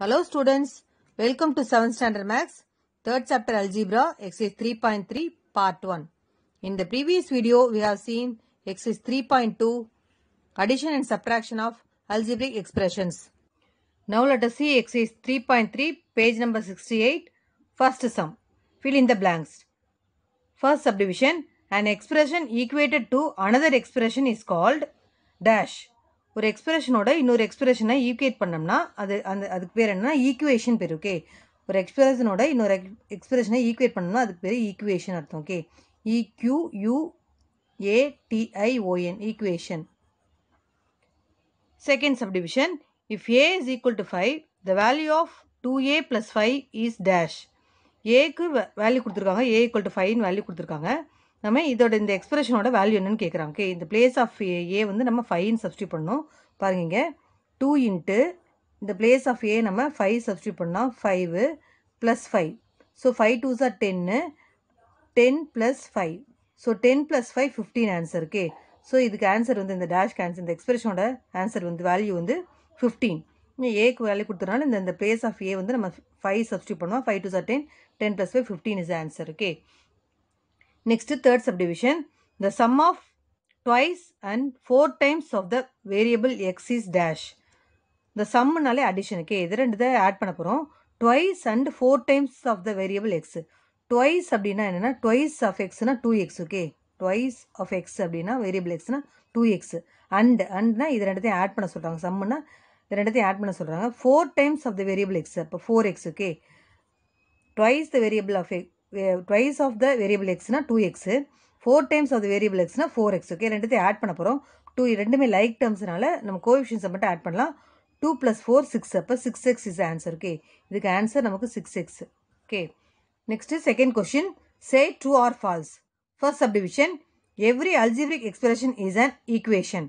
Hello students, welcome to 7th standard Max, 3rd chapter algebra, exercise 3.3 part 1. In the previous video, we have seen exercise 3.2, addition and subtraction of algebraic expressions. Now let us see exercise 3.3, page number 68, first sum, fill in the blanks. First subdivision, an expression equated to another expression is called dash. ஒரு எக்ஸ்பிரஷனோட இன்னொரு எக்ஸ்பிரஷனை equate பண்ணோம்னா அது அந்த அதுக்கு பேர் என்னன்னா equation பேர் ஓகே ஒரு எக்ஸ்பிரஷனோட இன்னொரு எக்ஸ்பிரஷனை ஈக்குவேட் பண்ணோம்னா அதுக்கு பேர் ஈக்குவேஷன் அர்த்தம் okay E Q U A T I O N equation second subdivision if a is equal to five the value of two a plus five is dash ஏக்கு வேல்யூ கொடுத்துருக்காங்க ஏ ஈக்குவல் டு ஃபைவ்னு வேல்யூ கொடுத்துருக்காங்க நம்ம இதோட இந்த எக்ஸ்பிரஷனோட வேல்யூ என்னன்னு கேட்குறாங்க ஓகே இந்த பிளேஸ் ஆஃப் ஏ வந்து நம்ம ஃபைவ்னு சப்ஸ்டியூட் பண்ணோம் பாருங்க டூ இன்ட்டு இந்த பிளேஸ் ஆஃப் ஏ நம்ம ஃபைவ் சப்ஸ்டியூட் பண்ணால் five plus five so five two are டென்னு ten plus five so ten plus five fifteen answer okay so இதுக்கு ஆன்சர் வந்து இந்த டேஷ் ஆன்சர் இந்த எக்ஸ்பிரஷனோட ஆன்சர் வந்து வேல்யூ வந்து ஃபிஃப்டீன் ஏக்கு வேல்யூ கொடுத்தனால இந்த இந்த பிளேஸ் ஆஃப் ஏ வந்து நம்ம ஃபைவ் சப்ஸ்டியூட் பண்ணுவோம் five two sir ten ten plus five fifteen is answer okay next third subdivision the sum of twice and four times of the variable x is dash இந்த சம்னாலே அடிஷனுக்கு இது ரெண்டு தான் add பண்ண போகிறோம் twice and four times of the variable x twice அப்படின்னா என்னென்னா ட்வைஸ் ஆஃப் எக்ஸ்னா two x okay twice of x அப்படின்னா வேரியபிள் எக்ஸ்னா டூ எக்ஸ் அண்ட் அண்ட்னா இது ரெண்டுத்தையும் ஆட் பண்ண சொல்கிறாங்க சம்முன்னா இது ரெண்டுத்தையும் ஆட் பண்ண சொல்கிறாங்க four times of the variable x அப்போ four x okay twice the variable of x twice of the variable எக்ஸ்னால் two x four times of the variable எக்ஸ்னா ஃபோர் எக்ஸ் ஓகே ரெண்டுத்தையும் ஆட் பண்ண போகிறோம் டூ ரெண்டுமே like டேர்ம்ஸ்னால நம்ம கோவிஷன்ஸை மட்டும் add பண்ணலாம் டூ ப்ளஸ் ஃபோர் சிக்ஸ் அப்போ six x is answer okay இதுக்கு ஆன்சர் நமக்கு six x okay next second question say true or false first subdivision every algebraic expression is an equation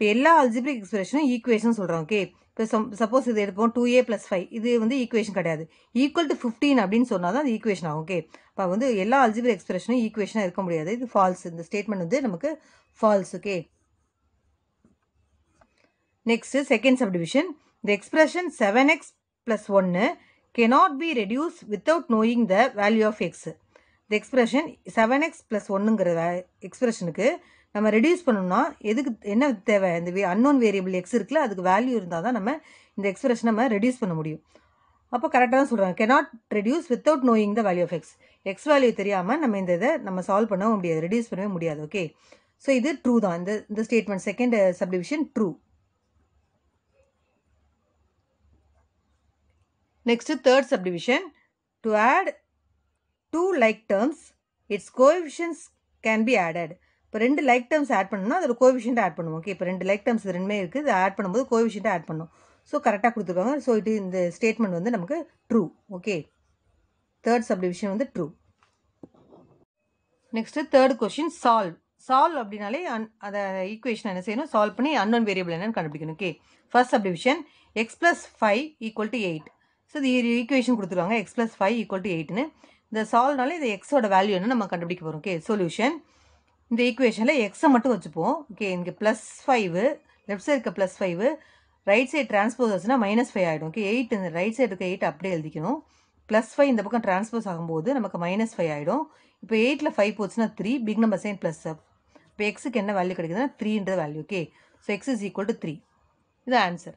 இப்போ எல்லா algebraic எக்ஸ்பிரஷனும் equation சொல்கிறோம் okay இப்போ suppose இது எடுப்போம் டூ ஏ ப்ளஸ் ஃபைவ் இது வந்து ஈக்குவேஷன் கிடையாது ஈக்குவல் டு ஃபிஃப்டீன் அப்படின்னு சொன்னால் தான் அது ஈக்குவேஷன் ஆகும் ஓகே இப்போ வந்து எல்லா அல்ஜிபிரிக் எக்ஸ்பிரஷனும் ஈக்குவேஷனாக இருக்க முடியாது இது ஃபால்ஸ் இந்த ஸ்டேட்மெண்ட் வந்து நமக்கு false okay next second subdivision the expression seven x plus ஒன்று be reduce without knowing the value of x இந்த எக்ஸ்பிரஷன் செவன் எக்ஸ் ப்ளஸ் ஒன்னுங்கிற எக்ஸ்பிரஷனுக்கு நம்ம ரெடியூஸ் பண்ணணும்னா எதுக்கு என்ன தேவை இந்த வே அன்னோன் வேரியபிள் எக்ஸ் இருக்குல்ல அதுக்கு வேல்யூ இருந்தால் தான் நம்ம இந்த எக்ஸ்பிரஷன் நம்ம ரெடியூஸ் பண்ண முடியும் அப்போ கரெக்டாக தான் சொல்கிறாங்க cannot reduce without knowing the value of x x value தெரியாமல் நம்ம இந்த இதை நம்ம சால்வ் பண்ணவும் முடியாது ரெடியூஸ் பண்ணவே முடியாது ஓகே ஸோ இது ட்ரூ தான் இந்த இந்த statement second subdivision true next third subdivision to add two like terms its coefficients can be added இப்போ ரெண்டு லைக் டேர்ம்ஸ் ஆட் பண்ணணும்னா அதில் கோவிஷன்ட் ஆட் பண்ணுவோம் ஓகே இப்போ ரெண்டு லைக் டேர்ம்ஸ் ரெண்டுமே இருக்குது இது ஆட் பண்ணும்போது கோவிஷன்ட் ஆட் பண்ணும் ஸோ கரெக்டாக கொடுத்துருக்காங்க ஸோ இது இந்த ஸ்டேட்மெண்ட் வந்து நமக்கு ட்ரூ ஓகே தேர்ட் சப்டிவிஷன் வந்து true next third question solve solve அப்படின்னாலே அன் அதை ஈக்குவேஷன் என்ன செய்யணும் சால்வ் பண்ணி அன்னோன் வேரியபிள் என்னன்னு கண்டுபிடிக்கணும் okay first subdivision x plus five equal to eight so இது ஈக்குவேஷன் கொடுத்துருவாங்க x plus five equal to எயிட்னு இந்த சால்வ்னாலே இது எக்ஸோட வேல்யூ என்ன நம்ம கண்டுபிடிக்க போகிறோம் ஓகே சொல்யூஷன் இந்த ஈக்குவேஷனில் எக்ஸை மட்டும் வச்சுப்போம் ஓகே இங்கே ப்ளஸ் ஃபைவு லெஃப்ட் சைடு இருக்க plus five right side transpose minus five ஆகிடும் ஓகே எயிட் இந்த ரைட் சைடு இருக்க எயிட் அப்படியே எழுதிக்கணும் ப்ளஸ் ஃபைவ் இந்த பக்கம் டிரான்ஸ்போஸ் ஆகும்போது நமக்கு மைனஸ் ஃபைவ் ஆகிடும் இப்போ எயிட்டில் ஃபைவ் போச்சுன்னா three big number sign plus up இப்போ எக்ஸுக்கு என்ன வேல்யூ கிடைக்குதுன்னா த்ரீன்ற value okay so x is equal to three இது answer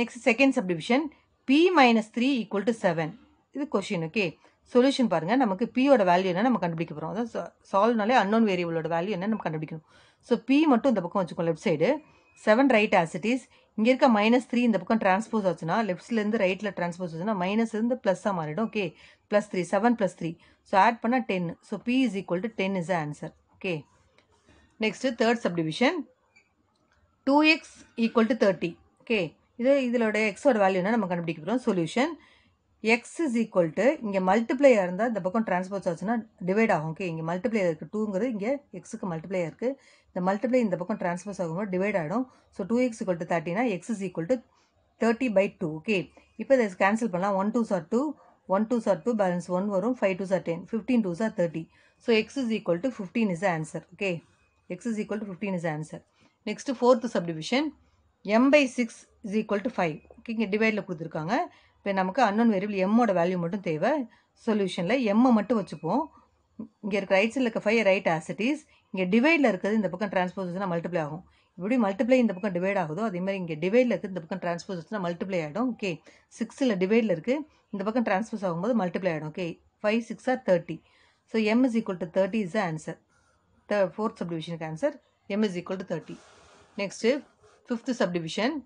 next second subdivision b minus three equal to seven இது கொஷின் ஓகே சொல்யூஷன் பாருங்கள் நமக்கு பியோட வேல்யூ என்ன நம்ம கண்டுபிடிக்க போகிறோம் அதான் சால்வ்னாலே அன்னோன் வேரியபிளோட வேல்யூ என்ன நம்ம கண்டுபிடிக்கணும் ஸோ பி மட்டும் இந்த பக்கம் வச்சுக்கோம் left side seven right as it is இங்கே இருக்க மைனஸ் த்ரீ இந்த பக்கம் டிரான்ஸ்போஸ் ஆச்சுன்னா லெஃப்ட்லேருந்து ரைட்டில் டிரான்ஸ்போஸ் ஆச்சுன்னா மைனஸ்லேருந்து ப்ளஸ்ஸாக மாறிடும் okay plus three seven plus three so add பண்ணால் ten so b is equal to ten is answer okay next third subdivision two x equal to thirty okay இது இதோட எக்ஸோட என்ன நம்ம கண்டுபிடிக்கிறோம் solution x is equal to இங்கே மல்டிப்ளையாக இருந்தால் இந்த பக்கம் டிரான்ஸ்போஸ் ஆச்சுன்னா டிவைட் ஆகும் ஓகே இங்கே மல்டிப்ளையாக இருக்குது டூங்கிறது இங்கே எக்ஸுக்கு மல்டிப்ளையாக இருக்குது இந்த மல்டிப்ளை இந்த பக்கம் டிரான்ஸ்போஸ் ஆகும்போது டிவைட் ஆகிடும் so two x equal to தேர்ட்டினா x is equal to thirty by two okay இப்போ இதை கேன்சல் பண்ணலாம் one two sir two one two sir two balance one வரும் five two sir ten fifteen two சார் thirty so x is equal to fifteen is answer okay x is equal to fifteen is answer next fourth subdivision m by six is equal to five okay இங்கே டிவைடில் கொடுத்துருக்காங்க இப்போ நமக்கு unknown variable எம்மோட value மட்டும் தேவை சொல்யூஷனில் எம்மை மட்டும் வச்சுப்போம் இங்கே இருக்க ரைட் சைடில் இருக்க ஃபைவ் ரைட் ஆசிட்டிஸ் இங்கே டிவைடில் இருக்கிறது இந்த பக்கம் டிரான்ஸ்போசஸ்னால் மல்டிப்ளை ஆகும் இப்படி மல்டிப்ளை இந்த பக்கம் டிவைட் ஆகுதோ அதே மாதிரி இங்கே டிவைடில் இருக்குது இந்த பக்கம் டிரான்ஸ்போஸ் வச்சுனா மல்டிப்ளை ஆகிடும் ஓகே சிக்ஸில் டிவைடில் இருக்குது இந்த பக்கம் டிரான்ஸ்போஸ் ஆகும்போது மல்டிப்ளை ஆகிடும் okay five six are thirty so m is equal to thirty is the answer the fourth சப்டிவிஷனுக்கு answer m is equal to thirty next fifth subdivision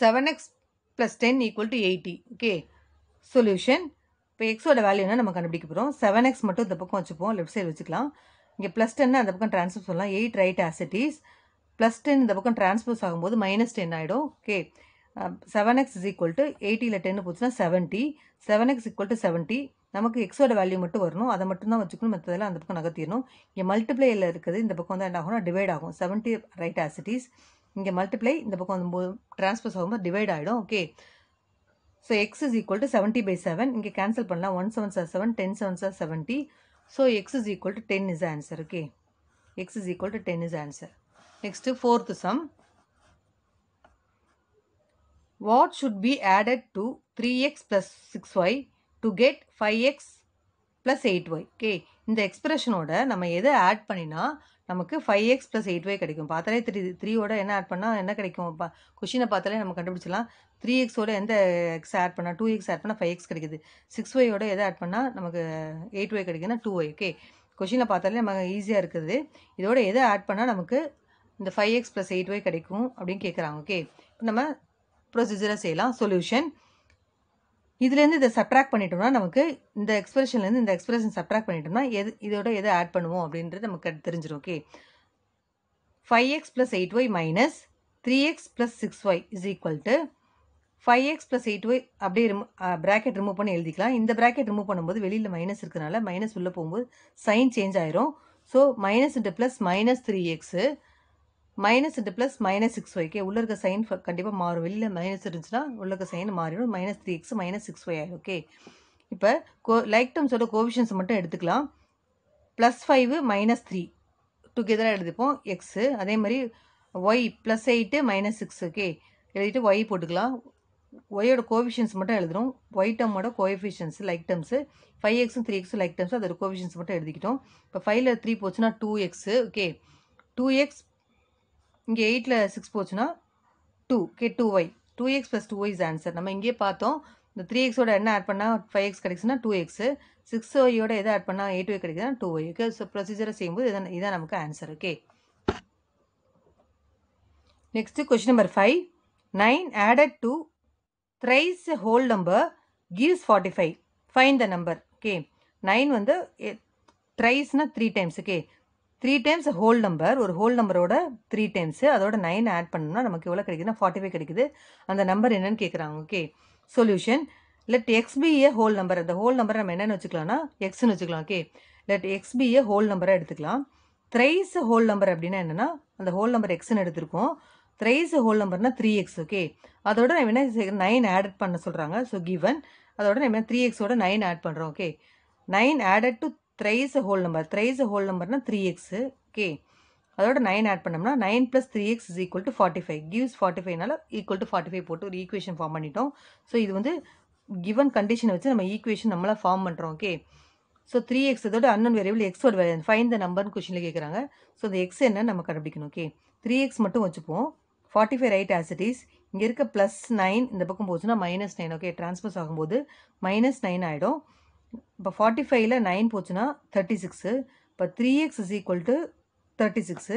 seven x plus ten equal to eighty Okay. Solution இப்போ எக்ஸோட வேல்யூனா நம்ம கண்டுபிடிக்க போகிறோம் seven X மட்டும் இந்த பக்கம் வச்சுப்போம் லெஃப்ட் சைடு வச்சுக்கலாம் இங்கே ப்ளஸ் டென்னு அந்த பக்கம் ட்ரான்ஸ்போஸ் சொல்லலாம் எயிட் ரைட் ஆசிட்டிஸ் ப்ளஸ் டென் இந்த பக்கம் ட்ரான்ஸ்போஸ் ஆகும்போது மைனஸ் டென் ஆகிடும் okay seven x is equal to எயிட்டியில் டென்னு போச்சுன்னா seventy seven x equal to seventy நமக்கு எக்ஸோட வேல்யூ மட்டும் வரணும் அதை மட்டும் தான் வச்சுக்கணும் மற்றதெல்லாம் அந்த பக்கம் நகர்த்திடணும் இங்கே மல்டிப்ளேயில் இருக்குது இந்த பக்கம் வந்து என்ன ஆகும்னா டிவைட் ஆகும் செவன்ட்டி ரைட் ஆசிட்டிஸ் இங்கே மல்டிப்ளை இந்த பக்கம் வந்து ட்ரான்ஸ்பர்ஸ் ஆகும்போது டிவைட் ஆகிடும் okay so x is equal to seventy by seven இங்கே கேன்சல் பண்ணலாம் ஒன் செவன் சார் செவன் டென் செவன் சார் seventy so x is equal to ten is answer okay x is equal to ten is answer next fourth sum what should be added to three x plus six y to get five x plus eight y okay இந்த எக்ஸ்பிரஷனோட நம்ம எதை add பண்ணினா நமக்கு five x plus eight y கிடைக்கும் பார்த்தாலே three த்ரீயோட என்ன ஆட் பண்ணால் என்ன கிடைக்கும் பா கொஷினை பார்த்தாலே நம்ம கண்டுபிடிச்சலாம் த்ரீ எக்ஸோட எந்த எக்ஸ் ஆட் பண்ணால் டூ எக்ஸ் ஆட் பண்ணால் ஃபைவ் எக்ஸ் கிடைக்குது சிக்ஸ் ஒயோட எதை ஆட் பண்ணால் நமக்கு எயிட் ஒய் கிடைக்குதுன்னா டூ ஒய் ஓகே கொஷினை பார்த்தாலே நமக்கு ஈஸியாக இருக்குது இதோட எதை ஆட் பண்ணால் நமக்கு இந்த five x plus eight y கிடைக்கும் அப்படின்னு கேட்குறாங்க ஓகே இப்போ நம்ம ப்ரொசீஜரை செய்யலாம் சொல்யூஷன் இதுலேருந்து இதை சப்ராக்ட் பண்ணிட்டோம்னா நமக்கு இந்த எக்ஸ்பிரஷன்லேருந்து இந்த எக்ஸ்பிரஷன் சப்ராக்ட் பண்ணிட்டோம்னா எது இதோட எது ஆட் பண்ணுவோம் அப்படின்றது நமக்கு தெரிஞ்சிடும் okay five x plus eight y minus three x plus six y is equal to five x plus eight y அப்படியே ரிமூ ப்ராக்கெட் ரிமூவ் பண்ணி எழுதிக்கலாம் இந்த ப்ராக்கெட் ரிமூவ் பண்ணும்போது வெளியில் மைனஸ் இருக்கிறனால மைனஸ் உள்ளே போகும்போது சைன் சேஞ்ச் ஆயிரும் so minus into plus minus three x minus into plus minus six ஒய்க்கு உள்ள இருக்க சைன் கண்டிப்பாக மாறும் வெளியில் மைனஸ் இருந்துச்சுன்னா உள்ள இருக்க சைன் மாறிடும் minus three x minus six y ஆயிடும் ஓகே இப்போ கோ லைக் டம்ஸோட கோவிஷன்ஸ் மட்டும் எடுத்துக்கலாம் ப்ளஸ் ஃபைவ் மைனஸ் த்ரீ டுகெதராக எழுதிப்போம் எக்ஸு அதே மாதிரி y plus eight minus six okay எழுதிட்டு ஒய் போட்டுக்கலாம் ஒய்யோட கோவிஷன்ஸ் மட்டும் எழுதுகிறோம் ஒய் டம்மோட கோஎஃபிஷியன்ஸ் லைக் டம்ஸு ஃபைவ் எக்ஸும் த்ரீ எக்ஸும் லைக் டம்ஸ் அதோட கோவிஷன்ஸ் மட்டும் எழுதிக்கிட்டோம் இப்போ ஃபைவ்ல த்ரீ போச்சுன்னா two x okay two x இங்கே எயிட்டில் சிக்ஸ் போச்சுன்னா two K two y two x plus two is answer நம்ம இங்கேயே பார்த்தோம் இந்த த்ரீ எக்ஸோட என்ன ஆட் பண்ணால் ஃபைவ் எக்ஸ் கிடைக்குன்னா டூ எக்ஸு சிக்ஸ் ஒய்யோட எதை ஆட் பண்ணால் எயிட் ஒய் கிடைக்குதுன்னா டூ ஒய் ஓகே ஸோ ப்ரொசீஜரை செய்யும்போது இதான் இதான் நமக்கு answer okay next question number five nine added to thrice whole number gives forty five find the number okay nine வந்து த்ரைஸ்னால் three times okay three times whole number ஒரு whole நம்பரோட three times அதோட நைன் ஆட் பண்ணோம்னா நமக்கு எவ்வளோ கிடைக்குதுன்னா forty five கிடைக்குது அந்த நம்பர் என்னன்னு கேட்குறாங்க okay solution let x be a whole number அந்த ஹோல் நம்பர் நம்ம என்னென்னு வச்சுக்கலாம்னா எக்ஸ்ன்னு வச்சுக்கலாம் okay let x be a whole நம்பராக எடுத்துக்கலாம் த்ரைஸ் ஹோல் நம்பர் அப்படின்னா என்னென்னா அந்த ஹோல் நம்பர் எக்ஸ்ன்னு எடுத்திருக்கோம் த்ரைஸ் ஹோல் நம்பர்னா த்ரீ எக்ஸ் ஓகே அதோட நம்ம என்ன நைன் ஆட் பண்ண சொல்கிறாங்க ஸோ கிவன் அதோட நம்ம த்ரீ எக்ஸோட நைன் ஆட் பண்ணுறோம் okay nine added to thrice whole number thrice whole நம்பர்னால் த்ரீ எக்ஸ் ஓகே அதோட நைன் ஆட் பண்ணோம்னா nine plus three x is equal to forty five gives forty ஃபைவ்னால ஈக்குவல் டு ஃபார்ட்டி ஃபைவ் போட்டு ஒரு equation form பண்ணிட்டோம் so இது வந்து given கண்டிஷனை வச்சு நம்ம ஈக்குவேஷன் நம்மளாக ஃபார்ம் பண்ணுறோம் ஓகே ஸோ த்ரீ எக்ஸ் இதோட அன்னன் வேரியபிள் எக்ஸோட வேலை ஃபைன் த நம்பர்னு கொஷினில் கேட்குறாங்க ஸோ இந்த எக்ஸ் என்ன நம்ம கண்டுபிடிக்கணும் ஓகே த்ரீ எக்ஸ் மட்டும் வச்சுப்போம் ஃபார்ட்டி ஃபைவ் ரைட் ஆசிட்டிஸ் இங்கே இருக்க ப்ளஸ் நைன் இந்த பக்கம் போச்சுன்னா மைனஸ் நைன் ஓகே ட்ரான்ஸ்பர்ஸ் ஆகும்போது மைனஸ் நைன் ஆகிடும் இப்போ ஃபார்ட்டி ஃபைவ்ல நைன் போச்சுன்னா தேர்ட்டி சிக்ஸு இப்போ three x is equal to thirty six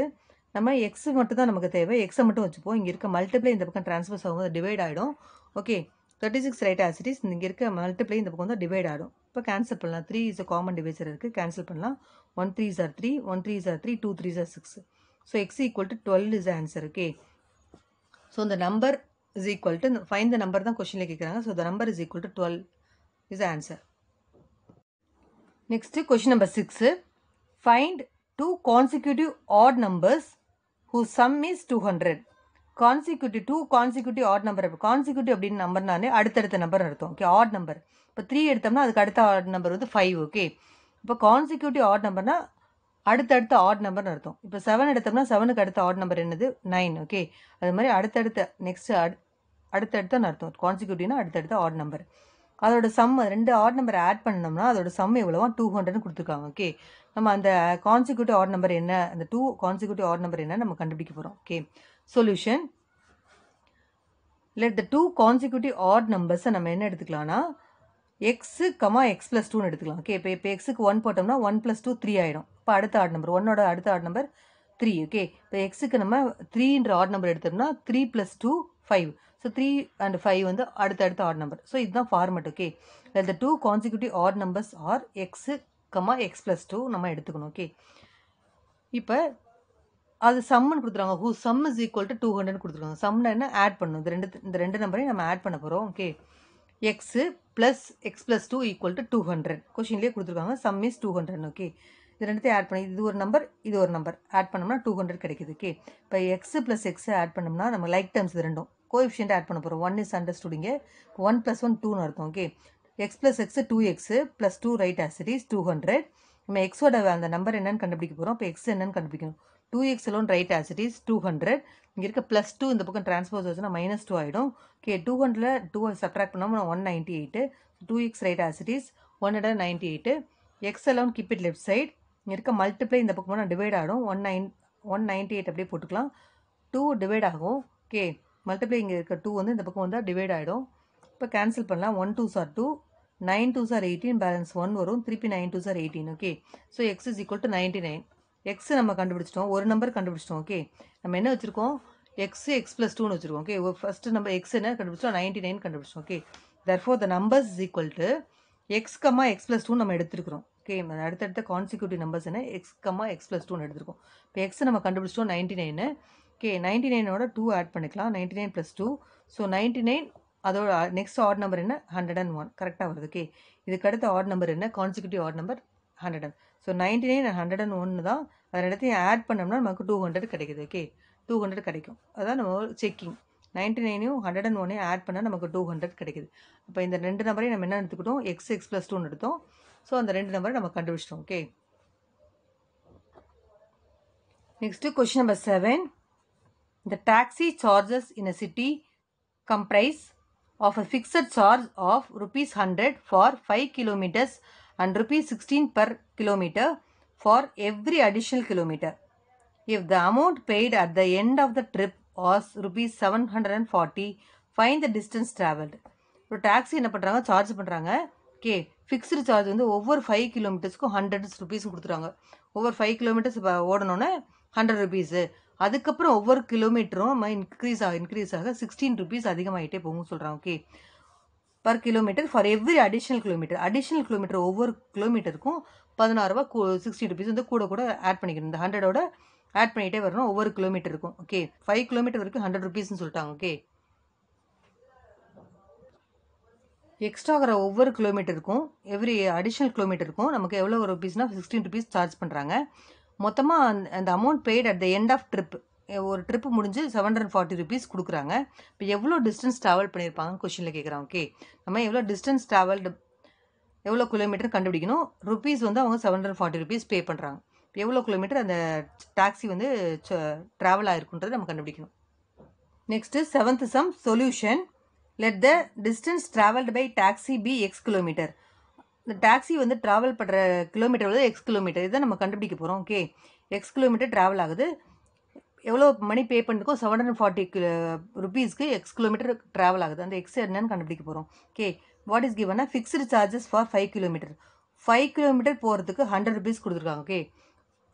நம்ம எக்ஸ் மட்டும் தான் நமக்கு தேவை எக்ஸை மட்டும் வச்சுப்போம் இங்கே இருக்க மல்டிப்ளை இந்த பக்கம் ட்ரான்ஸ்ஃபர்ஸ் ஆகும்போது டிவைட் ஆகிடும் okay thirty six right as it is இங்கே இருக்க மல்டிப்ளை இந்த பக்கம் தான் டிவைட் ஆகிடும் இப்போ கேன்சல் பண்ணலாம் three is a common divisor இருக்குது கேன்சல் பண்ணலாம் one three sir three one three sir three two three சார் six so x equal to twelve is answer okay so இந்த number is equal to find the number தான் கொஷினில் கேட்குறாங்க so the number is equal to twelve is answer next question number six find two consecutive odd numbers who sum is two hundred consecutive two consecutive odd number consecutive அப்படின்னு நம்பர்னாலே அடுத்தடுத்த number அர்த்தம் okay odd number இப்போ three எடுத்தோம்னா அதுக்கு அடுத்த odd number வந்து five okay இப்போ கான்சிக்யூட்டிவ் ஆட் நம்பர்னால் அடுத்தடுத்த ஆட் நம்பர்னு அர்த்தம் இப்போ செவன் எடுத்தோம்னா செவனுக்கு அடுத்த ஆட் நம்பர் என்னது நைன் ஓகே அது மாதிரி அடுத்தடுத்த நெக்ஸ்ட் அடுத்தடுத்தன்னு அர்த்தம் கான்சிக்யூட்டிவ்னா அடுத்தடுத்த ஆட் நம்பர் அதோட சம் ரெண்டு ஆட் நம்பர் ஆட் பண்ணோம்னா அதோட சம் எவ்வளோவா டூ ஹண்ட்ரட்னு கொடுத்துருக்காங்க ஓகே நம்ம அந்த கான்சிக்யூட்டிவ் ஆட் நம்பர் என்ன அந்த டூ கான்சிக்யூட்டிவ் ஆட் நம்பர் என்ன நம்ம கண்டுபிடிக்க போகிறோம் okay solution let the two consecutive odd நம்பர்ஸை நம்ம என்ன எடுத்துக்கலாம்னா எக்ஸு கமா எக்ஸ் ப்ளஸ் டூன்னு எடுத்துக்கலாம் ஓகே இப்போ இப்போ எக்ஸுக்கு ஒன் போட்டோம்னா ஒன் ப்ளஸ் டூ த்ரீ ஆகிடும் இப்போ அடுத்த ஆட் நம்பர் ஒன்னோட அடுத்த ஆட் நம்பர் த்ரீ ஓகே இப்போ எக்ஸுக்கு நம்ம த்ரீன்ற ஆட் நம்பர் எடுத்தோம்னா three plus two five so three and five வந்து அடுத்தடுத்த ஆட் நம்பர் ஸோ இதுதான் format okay the two consecutive odd numbers are x comma x plus two நம்ம எடுத்துக்கணும் ஓகே இப்போ அது சம்னு கொடுத்துருவாங்க who sum is equal to two hundred கொடுத்துருக்காங்க சம்னா என்ன ஆட் பண்ணணும் இந்த ரெண்டு இந்த ரெண்டு நம்பரையும் நம்ம ஆட் பண்ண போகிறோம் okay x plus x plus two equal to two hundred கொஷின்லேயே கொடுத்துருக்காங்க sum is two hundred okay இது ரெண்டுத்தையும் ஆட் பண்ணி இது ஒரு நம்பர் இது ஒரு நம்பர் ஆட் பண்ணோம்னா டூ ஹண்ட்ரட் கிடைக்குது ஓகே இப்போ எக்ஸு ப்ளஸ் எக்ஸு ஆட் பண்ணோம்னா நம்ம லைக் டேர்ம்ஸ் இது ரெண்டும் கோஎஃபிஷியன்ட் ஆட் பண்ண போகிறோம் one is understanding one plus one டூன்னு அர்த்தம் okay x plus x two x plus two right ஆசிரிஸ் டூ ஹண்ட்ரட் நம்ம எக்ஸோட அந்த நம்பர் என்னென்னு கண்டுபிடிக்க போகிறோம் இப்போ எக்ஸ் என்னென்னு கண்டுபிடிக்கணும் டூ எக்ஸ் லோன் ரைட் ஆசிட்டிஸ் டூ ஹண்ட்ரட் இங்கே இருக்க ப்ளஸ் டூ இந்த பக்கம் ட்ரான்ஸ்போஸ் வச்சுன்னா மைனஸ் டூ ஆகிடும் okay two hundred two subtract பண்ணாமல் one ninety eight two x right ஆசிட்டிஸ் one hundred ninety eight x alone keep it left side இங்கே இருக்க மல்டிப்ளை இந்த பக்கம் நான் டிவைட் ஆகிடும் one nine one ninety eight அப்படியே போட்டுக்கலாம் டூ டிவைட் ஆகும் ஓகே மல்டிப்ளை இங்கே இருக்க டூ வந்து இந்த பக்கம் வந்தால் டிவைட் ஆகிடும் இப்போ கேன்சல் பண்ணலாம் one two sir two nine twos are eighteen balance one வரும் திருப்பி nine twos are eighteen okay so x is equal to ninety nine x நம்ம கண்டுபிடிச்சிட்டோம் ஒரு நம்பர் கண்டுபிடிச்சிட்டோம் ஓகே நம்ம என்ன வச்சுருக்கோம் எக்ஸ் எக்ஸ் ப்ளஸ் டூன்னு வச்சுருக்கோம் ஓகே ஃபஸ்ட்டு நம்பர் எக்ஸ் என்ன கண்டுபிடிச்சோம் நைன்டி நைன் கண்டுபிடிச்சோம் okay four the numbers is equal to x comma x plus two நம்ம எடுத்துருக்கோம் ஓகே அடுத்தடுத்த கான்சிக்யூட்டிவ் நம்பர்ஸ் என்ன எக்ஸ் கம்மா எக்ஸ் ப்ளஸ் டூன்னு எடுத்துருக்கோம் இப்போ எக்ஸ் நம்ம கண்டுபிடிச்சிட்டோம் நைன்டி நைனு ஓகே நைன்டி நைனோட டூ ஆட் பண்ணிக்கலாம் ninety nine plus two so ninety nine அதோட நெக்ஸ்ட் ஆட் நம்பர் என்ன ஹண்ட்ரட் அண்ட் ஒன் கரெக்டாக வருது ஓகே இதுக்கு அடுத்த ஆட் நம்பர் என்ன consecutive odd number hundred and so ninety nine hundred and ஒன்று தான் அதை இடத்தையும் ஆட் பண்ணோம்னா நமக்கு டூ ஹண்ட்ரட் கிடைக்குது ஓகே டூ ஹண்ட்ரட் கிடைக்கும் அதான் நம்ம செக்கிங் நைன்டி நைனையும் ஹண்ட்ரட் அண்ட் ஒனையும் ஆட் பண்ணால் நமக்கு டூ ஹண்ட்ரட் கிடைக்குது அப்போ இந்த ரெண்டு நம்பரையும் நம்ம என்ன எடுத்துக்கிட்டோம் எக்ஸ் எக்ஸ் ப்ளஸ் டூன்னு எடுத்தோம் ஸோ அந்த ரெண்டு நம்பரை நம்ம கண்டுபிடிச்சிட்டோம் okay next question number seven The taxi charges in a city comprise of a fixed charge of rupees 100 for 5 kilometers and rupees 16 per kilometer for every additional kilometer. If the amount paid at the end of the trip was rupees 740, find the distance travelled. ஒரு taxi என்ன பண்ணுறாங்க charge பண்ணுறாங்க okay fixed charge வந்து ஒவ்வொரு five கிலோமீட்டர்ஸ்க்கும் hundred rupees கொடுத்துருவாங்க ஒவ்வொரு five kilometres ஓடணுன்னே hundred rupees அதுக்கப்புறம் ஒவ்வொரு கிலோமீட்டரும் நம்ம இன்க்ரீஸ் ஆக இன்க்ரீஸ் ஆக சிக்ஸ்டீன் ருபீஸ் அதிகமாகிட்டே போகும் சொல்கிறான் okay per kilometre for every additional kilometre additional kilometre ஒவ்வொரு கிலோமீட்டருக்கும் பதினாறுரூவா சிக்ஸ்டீன் ருபீஸ் வந்து கூட கூட ஆட் பண்ணிக்கணும் இந்த ஹண்ட்ரடோட ஆட் பண்ணிகிட்டே வரணும் ஒவ்வொரு கிலோமீட்டருக்கும் ஓகே ஃபைவ் கிலோமீட்டர் வரைக்கும் ஹண்ட்ரட் ருபீஸ்னு சொல்லிட்டாங்க ஓகே எக்ஸ்ட்ரா ஆகிற ஒவ்வொரு கிலோமீட்டருக்கும் எவ்ரி அடிஷ்னல் கிலோமீட்டருக்கும் நமக்கு எவ்வளோ ருபீஸ்னால் சிக்ஸ்டீன் ருபீஸ் சார்ஜ் பண்ணுறாங்க மொத்தமாக அந் அந்த amount paid at the end of trip ஒரு ட்ரிப் முடிஞ்சு செவன் ஹண்ட்ரட் ஃபார்ட்டி ருபீஸ் கொடுக்குறாங்க இப்போ எவ்வளோ டிஸ்டன்ஸ் ட்ராவல் பண்ணியிருப்பாங்க கொஷினில் கேட்குறாங்க ஓகே நம்ம எவ்வளோ டிஸ்டன்ஸ் ட்ராவல் எவ்வளோ கிலோமீட்டர் கண்டுபிடிக்கணும் ருபீஸ் வந்து அவங்க seven hundred forty rupees pay பண்ணுறாங்க எவ்வளோ கிலோமீட்டர் அந்த டாக்ஸி வந்து ட்ராவல் ஆகிருக்குன்றதை நம்ம கண்டுபிடிக்கணும் next seventh sum solution let the distance travelled by taxi be x kilometre இந்த டாக்ஸி வந்து ட்ராவல் பண்ணுற கிலோமீட்டர் வந்து எக்ஸ் கிலோமீட்டர் இதை நம்ம கண்டுபிடிக்க போகிறோம் ஓகே எக்ஸ் கிலோமீட்டர் ட்ராவல் ஆகுது எவ்வளோ மணி பே பண்ணிருக்கோ செவன் ஹண்ட்ரட் ஃபார்ட்டி கிலோ ருபீஸ்க்கு எக்ஸ் கிலோமீட்டர் ட்ராவல் ஆகுது அந்த எக்ஸ் என்னன்னு கண்டுபிடிக்க போகிறோம் ஓகே வாட் இஸ் கிவனா fixed charges for five kilometre five kilometre போகிறதுக்கு ஹண்ட்ரட் ருபீஸ் கொடுத்துருக்காங்க ஓகே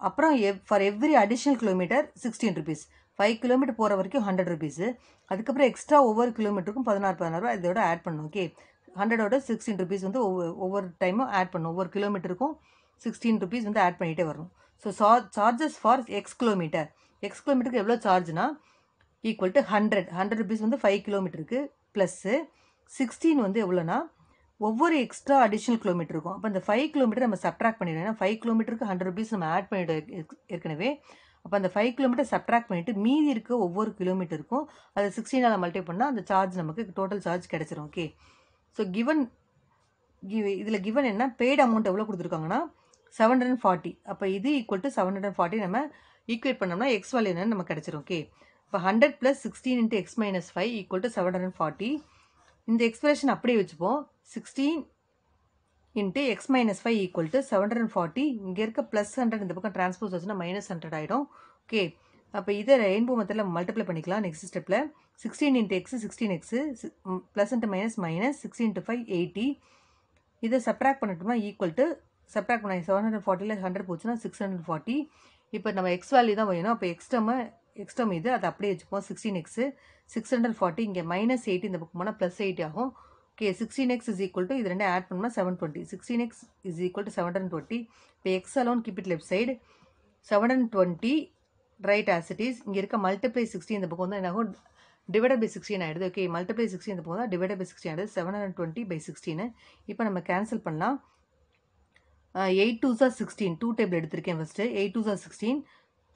அப்புறம் எவ் for every additional kilometre sixteen rupees five kilometre போகிற வரைக்கும் ஹண்ட்ரட் ருபீஸு அதுக்கப்புறம் எக்ஸ்ட்ரா ஒவ்வொரு கிலோமீட்டருக்கும் பதினாறு பதினாறு இதோட ஆட் பண்ணணும் ஓகே ஹண்ட்ரடோட சிக்ஸ்டீன் ருபீஸ் வந்து ஒவ்வொரு ஒவ்வொரு டைமும் ஆட் பண்ணும் ஒவ்வொரு கிலோமீட்டருக்கும் சிக்ஸ்டீன் ருபீஸ் வந்து ஆட் பண்ணிகிட்டே வரணும் ஸோ சார் charges for x kilometre x கிலோமீட்டருக்கு எவ்வளோ சார்ஜ்னா equal to hundred hundred rupees வந்து ஃபைவ் கிலோமீட்டருக்கு ப்ளஸ்ஸு சிக்ஸ்டீன் வந்து எவ்வளோனா ஒவ்வொரு எக்ஸ்ட்ரா அடிஷ்னல் கிலோமீட்டர் இருக்கும் அப்போ அந்த ஃபைவ் கிலோமீட்டர் நம்ம சப்ட்ராக்ட் பண்ணிடுவோம் ஏன்னா ஃபைவ் கிலோமீட்டருக்கு ஹண்ட்ரட் ருபீஸ் நம்ம ஆட் பண்ணிவிடும் ஏற்கனவே அப்போ அந்த ஃபைவ் கிலோமீட்டர் சப்ட்ராக்ட் பண்ணிவிட்டு மீதி இருக்க ஒவ்வொரு கிலோமீட்டருக்கும் அதை சிக்ஸ்டீனால் மல்டிப் பண்ணால் அந்த சார்ஜ் நமக்கு டோட்டல் சார்ஜ் கிடச்சிரும் ஓகே ஸோ கிவன் கிவ் இதில் கிவன் என்ன பெய்டு அமௌண்ட் எவ்வளோ கொடுத்துருக்காங்கன்னா செவன் ஹண்ட்ரட் ஃபார்ட்டி அப்போ இது equal to seven hundred forty நம்ம ஈக்குவேட் பண்ணோம்னா எக்ஸ் வேல்யூ என்னன்னு நம்ம கிடச்சிரும் ஓகே இப்போ hundred plus sixteen into x minus five equal to seven hundred forty இந்த எக்ஸ்பிரேஷன் அப்படியே வச்சுப்போம் sixteen into x minus five equal to seven hundred forty இங்கே இருக்க ப்ளஸ் ஹண்ட்ரட் இந்த பக்கம் டிரான்ஸ்போஸ் வச்சுன்னா மைனஸ் ஹண்ட்ரட் ஆகிடும் ஓகே அப்போ இதை ரெயின்போ மத்தில் மல்டிப்ளை பண்ணிக்கலாம் நெக்ஸ்ட் ஸ்டெப்பில் sixteen into x sixteen x plus into minus minus sixteen to five eighty இதை சப்ராக்ட் பண்ணட்டுமா ஈக்குவல் டு சப்ராக்ட் பண்ணி செவன் ஹண்ட்ரட் ஃபார்ட்டியில் ஹண்ட்ரட் போச்சுன்னா சிக்ஸ் ஹண்ட்ரட் ஃபார்ட்டி இப்போ நம்ம எக்ஸ் வேல்யூ தான் வேணும் அப்போ எக்ஸ்டம்மை எக்ஸ்டம் இது அதை அப்படியே வச்சுப்போம் sixteen x six hundred forty இங்கே மைனஸ் எயிட்டி இந்த பக்கம் போனால் ப்ளஸ் எயிட்டி ஆகும் okay sixteen x is equal to இது ரெண்டு ஆட் பண்ணோம்னா seven twenty sixteen x is equal to seven hundred twenty இப்போ x alone keep it left side seven hundred twenty right as it is இங்கே இருக்க மல்டிப்ளை சிக்ஸ்டி இந்த பக்கம் வந்து என்னாகும் டிவைட் பை சிக்ஸ்டின் ஆகிடுது ஓகே மல்டிப்ளை சிக்ஸ்டீன் இந்த பக்கம் தான் டிவைட் பை சிக்ஸ்டி ஆகிடுது செவன் ஹண்ட்ரட் டுவெண்ட்டி பை சிக்ஸ்டின்னு இப்போ நம்ம கேன்சல் பண்ணலாம் eight twos are sixteen two table எடுத்திருக்கேன் first eight twos are sixteen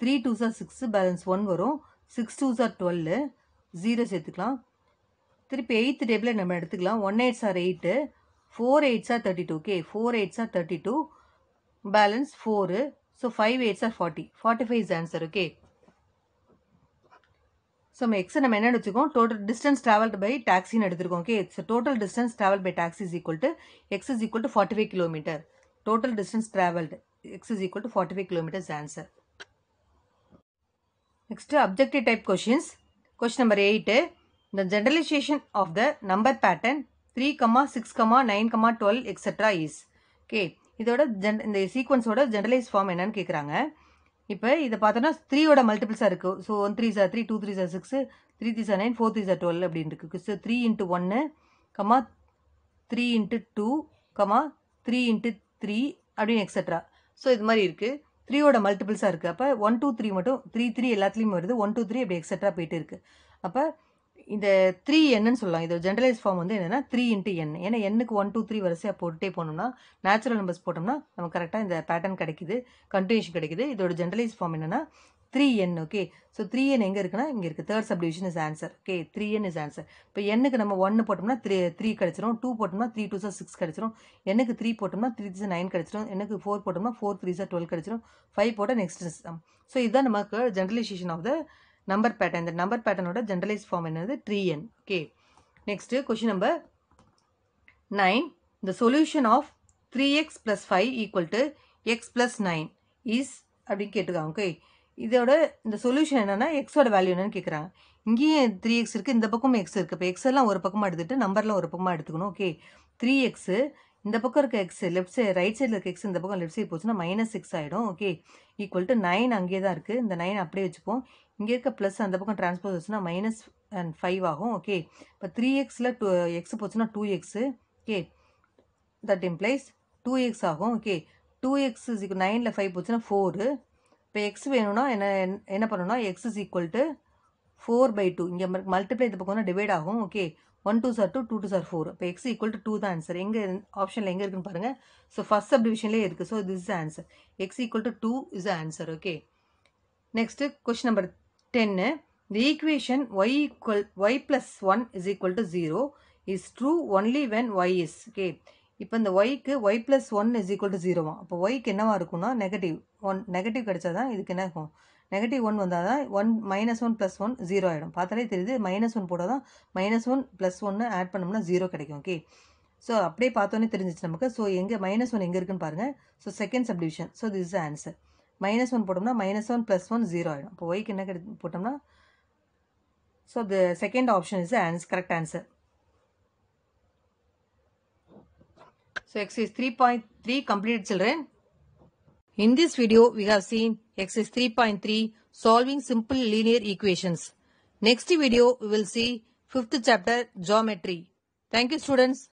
three twos are six balance one வரும் six twos are twelve zero சேர்த்துக்கலாம் திருப்பி எயித்து டேபிளை நம்ம எடுத்துக்கலாம் one eights are eight four eights are thirty two okay four eights are thirty two balance four So 5 8s are 40. 45 is the answer, okay? So நம்ம எக்ஸை நம்ம என்ன வச்சுக்கோம் டோட்டல் டிஸ்டன்ஸ் ட்ராவல்டு பை டாக்ஸின்னு எடுத்துருக்கோம் okay it's total distance travel by taxi is equal to x is equal to forty five kilometre total distance travelled x is equal to forty five kilometres answer next objective type questions question number eight the generalisation of the number pattern three comma six comma nine comma twelve extra is okay இதோட ஜென் இந்த சீக்வன்ஸோட generalise form என்னன்னு கேட்குறாங்க இப்போ இதை பார்த்தோன்னா த்ரீயோட மல்டிபிள்ஸாக இருக்குது so one three sir three two three are six three threes are nine four threes are twelve அப்படின்னு இருக்குது ஸோ த்ரீ இன்ட்டு ஒன்று comma three into two comma three into three அப்படின்னு எக்ஸட்ரா ஸோ இது மாதிரி இருக்குது த்ரீயோட மல்டிபிள்ஸாக இருக்குது அப்போ ஒன் டூ த்ரீ மட்டும் த்ரீ த்ரீ எல்லாத்துலேயும் வருது ஒன் டூ த்ரீ அப்படி எக்ஸட்ரா போயிட்டு இருக்குது அப்போ இந்த த்ரீ என்னு சொல்லலாம் இது ஜென்ரலைஸ் ஃபார்ம் வந்து என்னென்னா த்ரீ இன்ட்டு என் ஏன்னா எண்ணுக்கு ஒன் டூ த்ரீ வரிசையாக போட்டுட்டே போனோம்னா நேச்சுரல் நம்பர்ஸ் போட்டோம்னா நம்ம கரெக்டாக இந்த பேட்டர்ன் கிடைக்குது கண்டினியூஷன் கிடைக்குது இதோட ஜென்ரலைஸ் ஃபார்ம் என்னென்னா three n okay so three n எங்கே இருக்குன்னா இங்கே இருக்குது third subdivision is answer okay three n is answer இப்போ என்னுக்கு நம்ம ஒன்று போட்டோம்னா த்ரீ த்ரீ கிடச்சிரும் டூ போட்டோம்னா த்ரீ டூ சார் சிக்ஸ் கிடச்சிரும் எனக்கு த்ரீ போட்டோம்னா த்ரீ சார் நைன் கிடச்சிரும் எனக்கு ஃபோர் போட்டோம்னா ஃபோர் த்ரீ சார் டுவெல் கிடச்சிரும் ஃபைவ் போட்டால் நெக்ஸ்ட் ஸோ இதுதான் நமக்கு generalisation of the number pattern இந்த நம்பர் பேட்டர்னோட ஜென்ரலைஸ் ஃபார்ம் என்னது three n okay next question number nine the solution of three x plus five equal to x plus nine is அப்படின்னு கேட்டிருக்காங்க okay இதோட இந்த solution என்னென்னா எக்ஸோட வேல்யூ என்னன்னு கேட்குறாங்க இங்கேயும் த்ரீ எக்ஸ் இருக்குது இந்த பக்கமும் எக்ஸ் இருக்குது இப்போ எக்ஸ் எல்லாம் ஒரு பக்கமாக எடுத்துகிட்டு நம்பர்லாம் ஒரு பக்கமாக எடுத்துக்கணும் ஓகே த்ரீ எக்ஸு இந்த பக்கம் இருக்க எக்ஸ் லெஃப்ட் சைடு ரைட் சைடில் இருக்க எக்ஸ் இந்த பக்கம் லெஃப்ட் சைடு போச்சுன்னா மைனஸ் சிக்ஸ் ஆகிடும் ஓகே ஈக்குவல் டு நைன் அங்கேயே தான் இருக்குது இந்த நைன் அப்படியே வச்சுப்போம் இங்கே இருக்க ப்ளஸ் அந்த பக்கம் ட்ரான்ஸ்போஸ் வச்சுன்னா மைனஸ் அண்ட் ஃபைவ் ஆகும் ஓகே இப்போ த்ரீ எக்ஸில் டூ எக்ஸ் போச்சுன்னா two x okay that implies two x ஆகும் ஓகே டூ எக்ஸ் இஸ் நைனில் ஃபைவ் போச்சுன்னா ஃபோரு இப்போ எக்ஸ் வேணும்னா என்ன என்ன பண்ணணும்னா x is equal to four by two இங்கே மல்டிப்ளை இந்த பக்கம்னா டிவைட் ஆகும் okay one two sir two two twos are four இப்போ எக்ஸ் ஈக்குவல் டு டூ தான் ஆன்சர் எங்கே ஆப்ஷனில் எங்கே இருக்குன்னு பாருங்கள் ஸோ ஃபஸ்ட் சப் டிவிஷன்லேயே இருக்குது so this is answer x equal to two is answer okay next question number டென்னு the equation y equal y plus one is equal to zero is true only when y is okay இப்போ இந்த ஒய்க்கு y plus one is equal to ஜீரோவா அப்போ ஒய்க்கு என்னவாக இருக்கும்னா negative one negative கிடைச்சா தான் இதுக்கு என்ன இருக்கும் நெகட்டிவ் ஒன் வந்தால் தான் one minus one plus one zero ஆகிடும் பார்த்தாலே தெரியுது மைனஸ் ஒன் போட தான் மைனஸ் ஒன் ப்ளஸ் ஒன்று ஆட் பண்ணோம்னா ஜீரோ கிடைக்கும் ஓகே ஸோ அப்படியே பார்த்தோன்னே தெரிஞ்சிச்சு நமக்கு ஸோ எங்கே மைனஸ் ஒன் எங்கே இருக்குன்னு பாருங்கள் so second subdivision so this is answer minus one போட்டோம்னா minus one plus one zero ஆகிடும் இப்போ ஒய்க்கு என்ன கிடை போட்டோம்னா so the second option is ஆன்ஸ் correct answer three point three complete children. In this video, we have seen is 3.3 solving simple linear equations. Next video, we will see 5th chapter geometry. Thank you students.